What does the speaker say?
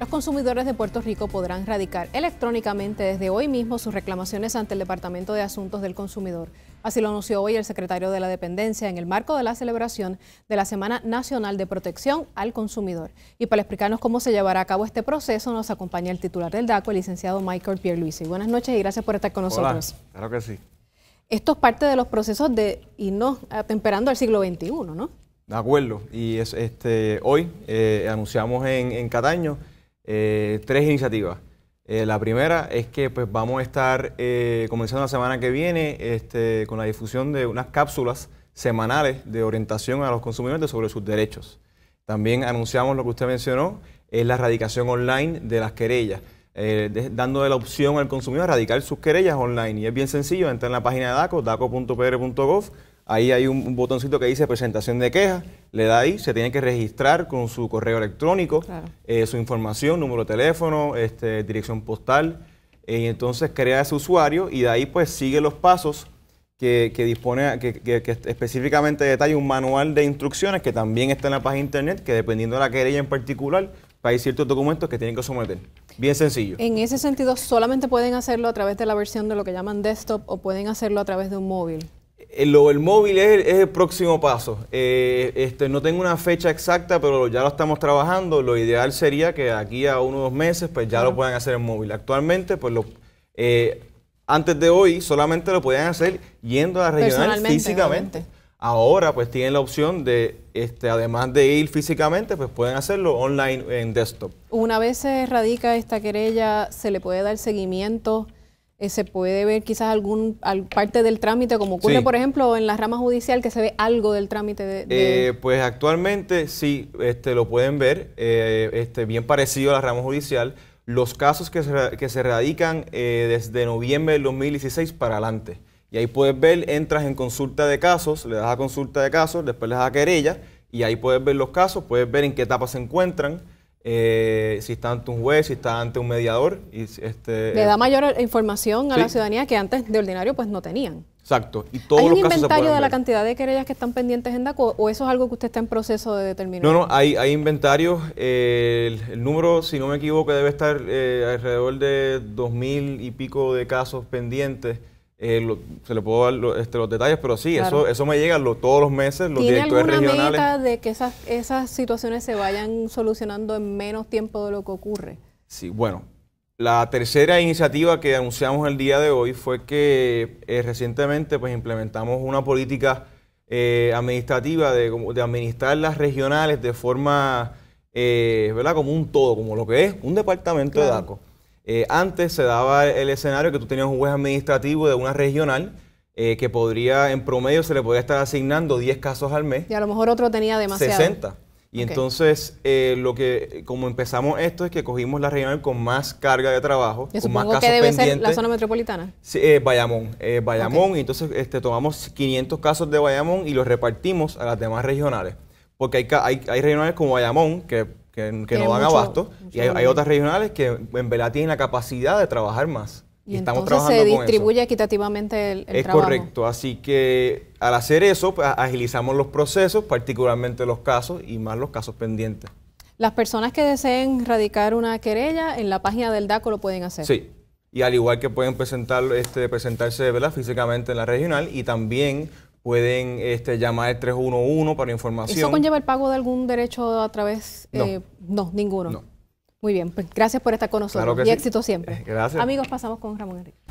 Los consumidores de Puerto Rico podrán radicar electrónicamente desde hoy mismo sus reclamaciones ante el Departamento de Asuntos del Consumidor. Así lo anunció hoy el secretario de la Dependencia en el marco de la celebración de la Semana Nacional de Protección al Consumidor. Y para explicarnos cómo se llevará a cabo este proceso, nos acompaña el titular del DACO, el licenciado Michael Pierluisi. Buenas noches y gracias por estar con nosotros. claro que sí. Esto es parte de los procesos de irnos atemperando al siglo XXI, ¿no? De acuerdo. Y es, este, hoy eh, anunciamos en, en año... Eh, tres iniciativas. Eh, la primera es que pues, vamos a estar eh, comenzando la semana que viene este, con la difusión de unas cápsulas semanales de orientación a los consumidores sobre sus derechos. También anunciamos lo que usted mencionó, es la erradicación online de las querellas, dando la opción al consumidor de erradicar sus querellas online. Y es bien sencillo, entra en la página de DACO, daco.pr.gov, Ahí hay un, botoncito que dice presentación de queja, le da ahí, se tiene que registrar con su correo electrónico, eh, su información, número de teléfono, este, dirección postal, eh, y entonces crea ese usuario y de ahí pues sigue los pasos que, dispone, que, específicamente detalla un manual de instrucciones que también está en la página internet, que dependiendo de la querella en particular, pues, hay ciertos documentos que tienen que someter. Bien sencillo. En ese sentido, solamente pueden hacerlo a través de la versión de lo que llaman desktop o pueden hacerlo a través de un móvil. Eh, lo, el móvil es, el próximo paso. Eh, este, no tengo una fecha exacta, pero ya lo estamos trabajando. Lo ideal sería que aquí a unos meses, pues ya lo puedan hacer en móvil. Actualmente, pues lo, eh, antes de hoy solamente lo podían hacer yendo a la regional físicamente. Ahora, pues tienen la opción de, este, además de ir físicamente, pues pueden hacerlo online en desktop. Una vez se radica esta querella, ¿se le puede dar seguimiento? Eh, se puede ver quizás algún parte del trámite, como ocurre, por ejemplo, en la rama judicial, que se ve algo del trámite de... Eh, pues actualmente sí, este, lo pueden ver, eh, este, bien parecido a la rama judicial. Los casos que se, que se radican desde noviembre del 2016 para adelante. Y ahí puedes ver, entras en consulta de casos, le das a consulta de casos, después le das a querella, y ahí puedes ver los casos, puedes ver en qué etapa se encuentran. Eh, si está ante un juez, si está ante un mediador. Y este, Le da eh, mayor eh, información a la ciudadanía que antes de ordinario pues no tenían. Exacto. Y ¿Hay un inventario de la cantidad de querellas que están pendientes en DACO o eso es algo que usted está en proceso de determinar? No, no, hay, hay inventarios. el, número, si no me equivoco, debe estar alrededor de dos mil y pico de casos pendientes. Eh, se le puedo dar este, los detalles, pero sí, eso, eso me llega todos los meses, los directores regionales. ¿Tiene meta de que esas, esas situaciones se vayan solucionando en menos tiempo de lo que ocurre? Sí, bueno, la tercera iniciativa que anunciamos el día de hoy fue que eh, recientemente pues, implementamos una política eh, administrativa de, administrar las regionales de forma, eh, ¿verdad? Como un todo, como lo que es un departamento de DACO. Eh, antes se daba el escenario que tú tenías un juez administrativo de una regional eh, que podría, en promedio, se le podía estar asignando 10 casos al mes. Y a lo mejor otro tenía demasiado. 60. Y entonces, eh, lo que, como empezamos esto, es que cogimos la regional con más carga de trabajo, con más casos que debe ser la zona metropolitana? Sí, Bayamón. Bayamón, y entonces este, tomamos 500 casos de Bayamón y los repartimos a las demás regionales. Porque hay, hay, hay regionales como Bayamón, que que, no van abasto, y hay, otras regionales que en verdad tienen la capacidad de trabajar más. Y, estamos entonces se distribuye equitativamente el, trabajo. Es correcto, así que al hacer eso pues, agilizamos los procesos, particularmente los casos y más los casos pendientes. Las personas que deseen radicar una querella en la página del DACO lo pueden hacer. Sí, y al igual que pueden presentar, este, presentarse físicamente en la regional y también pueden este, llamar al 311 para información. ¿Eso conlleva el pago de algún derecho a través? No, eh, ninguno. Muy bien, pues gracias por estar con nosotros y éxito siempre. Amigos, pasamos con Ramón Enrique.